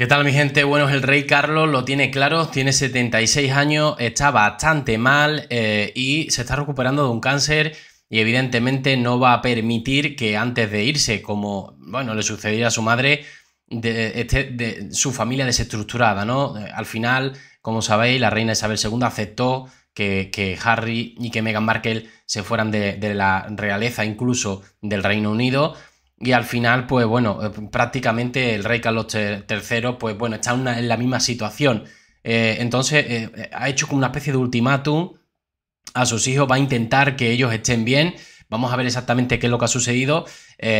¿Qué tal mi gente? Bueno, el rey Carlos lo tiene claro, tiene 76 años, está bastante mal eh, y se está recuperando de un cáncer y evidentemente no va a permitir que antes de irse, como bueno, le sucediera a su madre, de, su familia desestructurada, ¿no? Al final, como sabéis, la reina Isabel II aceptó que, Harry y que Meghan Markle se fueran de la realeza, incluso del Reino Unido, y al final, pues bueno, eh, prácticamente el rey Carlos III, pues bueno, está en la misma situación. Eh, entonces, eh, ha hecho como una especie de ultimátum a sus hijos, va a intentar que ellos estén bien. Vamos a ver exactamente qué es lo que ha sucedido.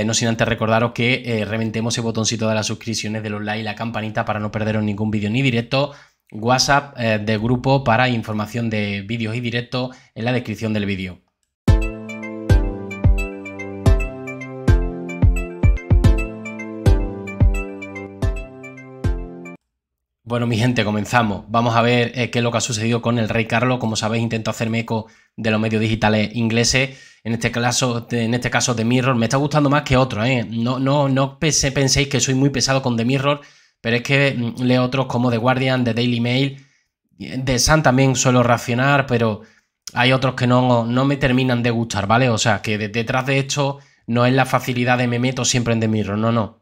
no sin antes recordaros que reventemos el botoncito de las suscripciones, de los likes la campanita para no perderos ningún vídeo ni directo. WhatsApp de grupo para información de vídeos y directos en la descripción del vídeo. Bueno, mi gente, comenzamos. Vamos a ver eh, qué es lo que ha sucedido con el rey Carlos. Como sabéis, intento hacerme eco de los medios digitales ingleses. En este caso, en este The Mirror. Me está gustando más que otro, eh. No, no, no penséis que soy muy pesado con The Mirror, pero es que mm, leo otros como The Guardian, The Daily Mail. de Sun también suelo reaccionar, pero hay otros que no, no me terminan de gustar, ¿vale? O sea, que detrás de esto no es la facilidad de me meto siempre en The Mirror. No, no.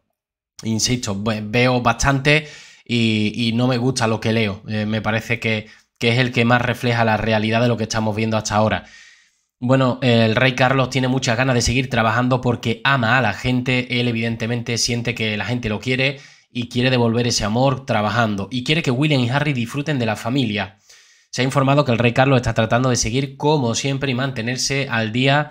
Insisto, veo bastante y, no me gusta lo que leo. Eh, me parece que, que es el que más refleja la realidad de lo que estamos viendo hasta ahora. Bueno, el rey Carlos tiene muchas ganas de seguir trabajando porque ama a la gente, él evidentemente siente que la gente lo quiere y quiere devolver ese amor trabajando y quiere que William y Harry disfruten de la familia. Se ha informado que el rey Carlos está tratando de seguir como siempre y mantenerse al día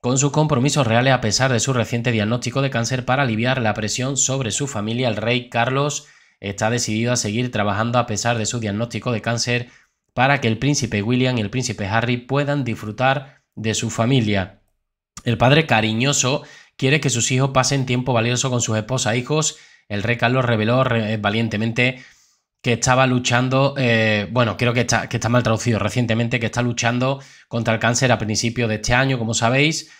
con sus compromisos reales a pesar de su reciente diagnóstico de cáncer para aliviar la presión sobre su familia. El rey Carlos está decidido a seguir trabajando a pesar de su diagnóstico de cáncer para que el príncipe William y el príncipe Harry puedan disfrutar de su familia. El padre cariñoso quiere que sus hijos pasen tiempo valioso con sus esposas e hijos. El rey Carlos reveló eh, valientemente que estaba luchando, eh, bueno, creo que que está mal traducido recientemente, que está luchando contra el cáncer a principios de este año, como sabéis.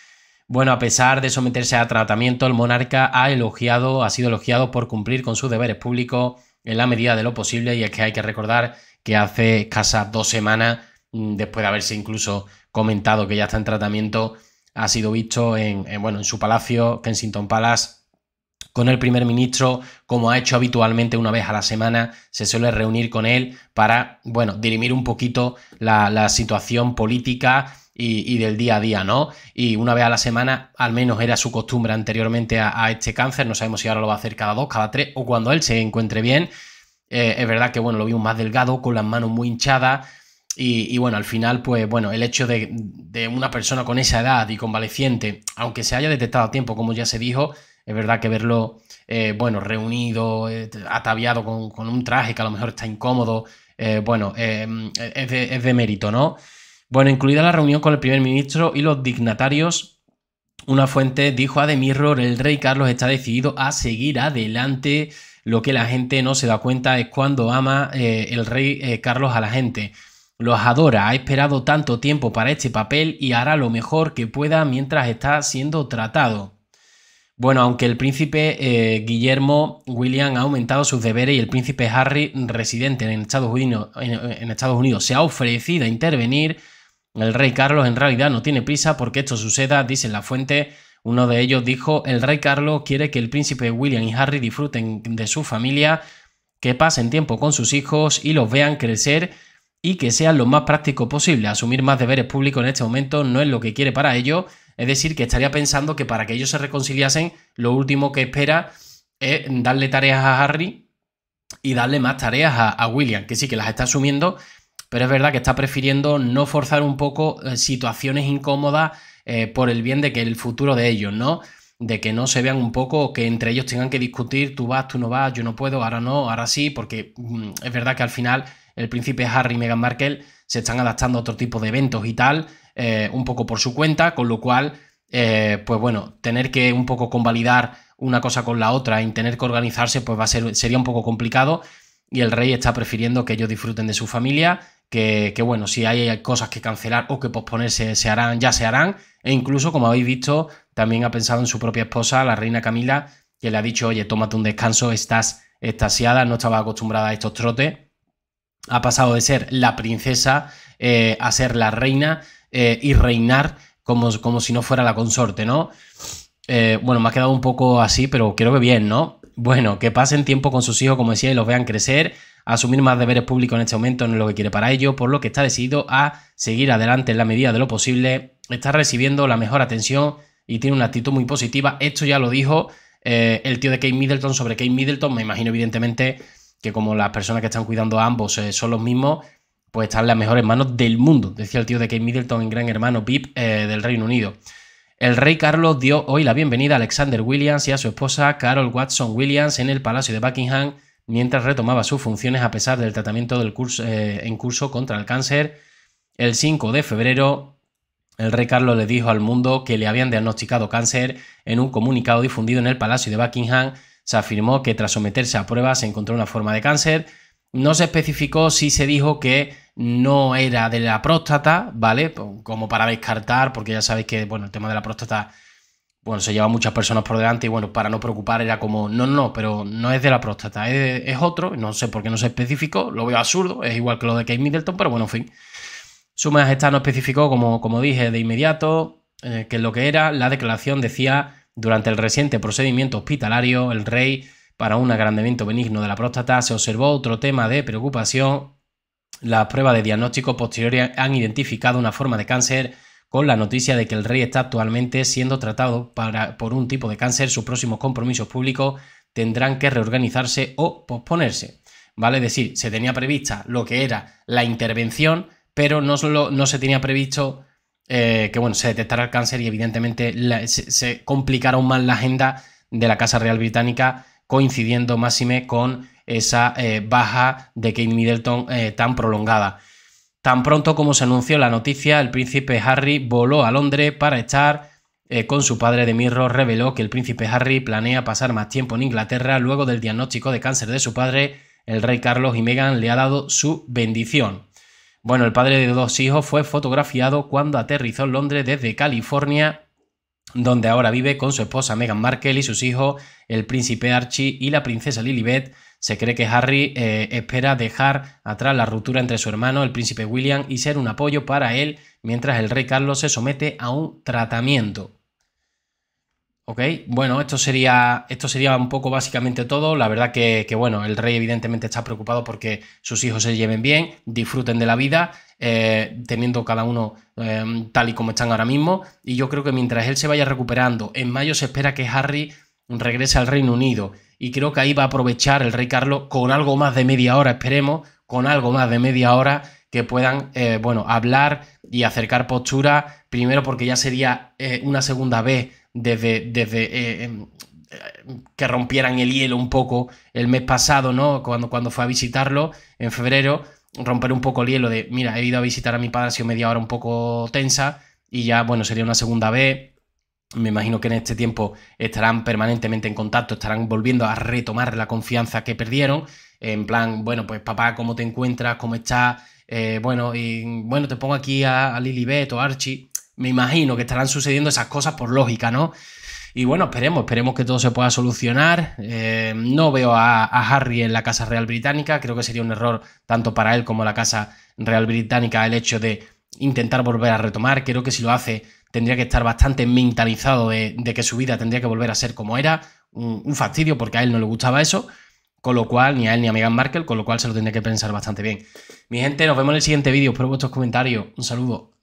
Bueno, a pesar de someterse a tratamiento, el monarca ha elogiado, ha sido elogiado por cumplir con sus deberes públicos en la medida de lo posible. Y es que hay que recordar que hace escasas dos semanas, mm, después de haberse incluso comentado que ya está en tratamiento, ha sido visto en, bueno, en su palacio, Kensington Palace, con el primer ministro, como ha hecho habitualmente una vez a la semana, se suele reunir con él para, bueno, dirimir un poquito la situación política y, del día a día, ¿no? Y una vez a la semana, al menos era su costumbre anteriormente a, este cáncer, no sabemos si ahora lo va a hacer cada dos, cada tres o cuando él se encuentre bien. Eh, es verdad que, bueno, lo vimos más delgado, con las manos muy hinchadas. Y, bueno, al final, pues bueno, el hecho de, una persona con esa edad y convaleciente, aunque se haya detectado a tiempo, como ya se dijo, es verdad que verlo, eh, bueno, reunido, eh, ataviado con, un traje que a lo mejor está incómodo, bueno, es de, es, de, mérito, ¿no? Bueno, incluida la reunión con el primer ministro y los dignatarios, una fuente dijo a ah, The Mirror, el rey Carlos está decidido a seguir adelante. Lo que la gente no se da cuenta es cuando ama eh, el rey eh, Carlos a la gente. Los adora, ha esperado tanto tiempo para este papel y hará lo mejor que pueda mientras está siendo tratado. Bueno, aunque el príncipe eh, Guillermo William ha aumentado sus deberes y el príncipe Harry, residente en Estados, Unidos, en, Estados Unidos, se ha ofrecido a intervenir, el rey Carlos en realidad no tiene prisa porque esto suceda, dice la fuente. Uno de ellos dijo, el rey Carlos quiere que el príncipe William y Harry disfruten de su familia, que pasen tiempo con sus hijos y los vean crecer y que sean lo más práctico posible. Asumir más deberes públicos en este momento no es lo que quiere para ellos es decir, que estaría pensando que para que ellos se reconciliasen, lo último que espera es darle tareas a Harry y darle más tareas a, William, que sí que las está asumiendo, pero es verdad que está prefiriendo no forzar un poco eh, situaciones incómodas eh, por el bien de que el futuro de ellos, ¿no? De que no se vean un poco, que entre ellos tengan que discutir, tú vas, tú no vas, yo no puedo, ahora no, ahora sí, porque mm, es verdad que al final el príncipe Harry y Meghan Markle se están adaptando a otro tipo de eventos y tal, eh, un poco por su cuenta, con lo cual, eh, pues bueno, tener que un poco convalidar una cosa con la otra y tener que organizarse, pues va a ser, sería un poco complicado. Y el rey está prefiriendo que ellos disfruten de su familia, que, bueno, si hay cosas que cancelar o que posponerse, se harán, ya se harán. E incluso, como habéis visto, también ha pensado en su propia esposa, la reina Camila, que le ha dicho, oye, tómate un descanso, estás extasiada, no estaba acostumbrada a estos trotes. Ha pasado de ser la princesa eh, a ser la reina eh, y reinar como, como si no fuera la consorte, ¿no? Eh, bueno, me ha quedado un poco así, pero creo que bien, ¿no? Bueno, que pasen tiempo con sus hijos, como decía, y los vean crecer. Asumir más deberes públicos en este momento no es lo que quiere para ello, por lo que está decidido a seguir adelante en la medida de lo posible. Está recibiendo la mejor atención y tiene una actitud muy positiva. Esto ya lo dijo eh, el tío de Kate Middleton sobre Kate Middleton. Me imagino, evidentemente, que como las personas que están cuidando a ambos son los mismos, pues en las mejores manos del mundo, decía el tío de Kate Middleton en Gran Hermano Pip eh, del Reino Unido. El rey Carlos dio hoy la bienvenida a Alexander Williams y a su esposa Carol Watson Williams en el Palacio de Buckingham mientras retomaba sus funciones a pesar del tratamiento del curso, eh, en curso contra el cáncer. El 5 de febrero, el rey Carlos le dijo al mundo que le habían diagnosticado cáncer. En un comunicado difundido en el Palacio de Buckingham se afirmó que tras someterse a pruebas se encontró una forma de cáncer no se especificó si se dijo que no era de la próstata, ¿vale? Pues, como para descartar, porque ya sabéis que, bueno, el tema de la próstata, bueno, se lleva a muchas personas por delante y, bueno, para no preocupar era como, no, no, pero no es de la próstata, es, otro, no sé por qué no se especificó, lo veo absurdo, es igual que lo de Kate Middleton, pero bueno, en fin. Su majestad no especificó, como, como dije, de inmediato, eh, qué que lo que era, la declaración decía, durante el reciente procedimiento hospitalario, el rey para un agrandamiento benigno de la próstata se observó otro tema de preocupación. Las pruebas de diagnóstico posteriores han identificado una forma de cáncer con la noticia de que el rey está actualmente siendo tratado para, por un tipo de cáncer. Sus próximos compromisos públicos tendrán que reorganizarse o posponerse. ¿Vale? Es decir, se tenía prevista lo que era la intervención, pero no, no se tenía previsto eh, que bueno, se detectara el cáncer y evidentemente se, se complicaron más la agenda de la Casa Real Británica coincidiendo máxime con esa eh, baja de Kate Middleton eh, tan prolongada. Tan pronto como se anunció la noticia, el príncipe Harry voló a Londres para estar eh, con su padre de Mirro. Reveló que el príncipe Harry planea pasar más tiempo en Inglaterra luego del diagnóstico de cáncer de su padre. El rey Carlos y Meghan le ha dado su bendición. Bueno, el padre de dos hijos fue fotografiado cuando aterrizó en Londres desde California donde ahora vive con su esposa Meghan Markle y sus hijos, el príncipe Archie y la princesa Lilibet. Se cree que Harry eh, espera dejar atrás la ruptura entre su hermano, el príncipe William, y ser un apoyo para él, mientras el rey Carlos se somete a un tratamiento bueno, esto sería, esto sería un poco básicamente todo. La verdad que, bueno, el rey evidentemente está preocupado porque sus hijos se lleven bien, disfruten de la vida, eh, teniendo cada uno em, tal y como están ahora mismo. Y yo creo que mientras él se vaya recuperando, en mayo se espera que Harry regrese al Reino Unido. Y creo que ahí va a aprovechar el rey Carlos con algo más de media hora, esperemos, con algo más de media hora que puedan, eh, bueno, hablar y acercar postura. Primero porque ya sería eh, una segunda vez desde, desde eh, em, eh, que rompieran el hielo un poco el mes pasado, ¿no? Cuando, cuando fue a visitarlo en febrero, romper un poco el hielo de, mira, he ido a visitar a mi padre, ha sido media hora un poco tensa y ya, bueno, sería una segunda vez. Me imagino que en este tiempo estarán permanentemente en contacto, estarán volviendo a retomar la confianza que perdieron. En plan, bueno, pues papá, ¿cómo te encuentras? ¿Cómo estás? Eh, bueno, y, bueno, te pongo aquí a, a Lilibet o Archie me imagino que estarán sucediendo esas cosas por lógica, ¿no? Y bueno, esperemos, esperemos que todo se pueda solucionar. Eh, no veo a, Harry en la Casa Real Británica, creo que sería un error tanto para él como la Casa Real Británica el hecho de intentar volver a retomar. Creo que si lo hace tendría que estar bastante mentalizado de, que su vida tendría que volver a ser como era, un, un, fastidio porque a él no le gustaba eso, con lo cual ni a él ni a Meghan Markle, con lo cual se lo tendría que pensar bastante bien. Mi gente, nos vemos en el siguiente vídeo, espero vuestros comentarios, un saludo.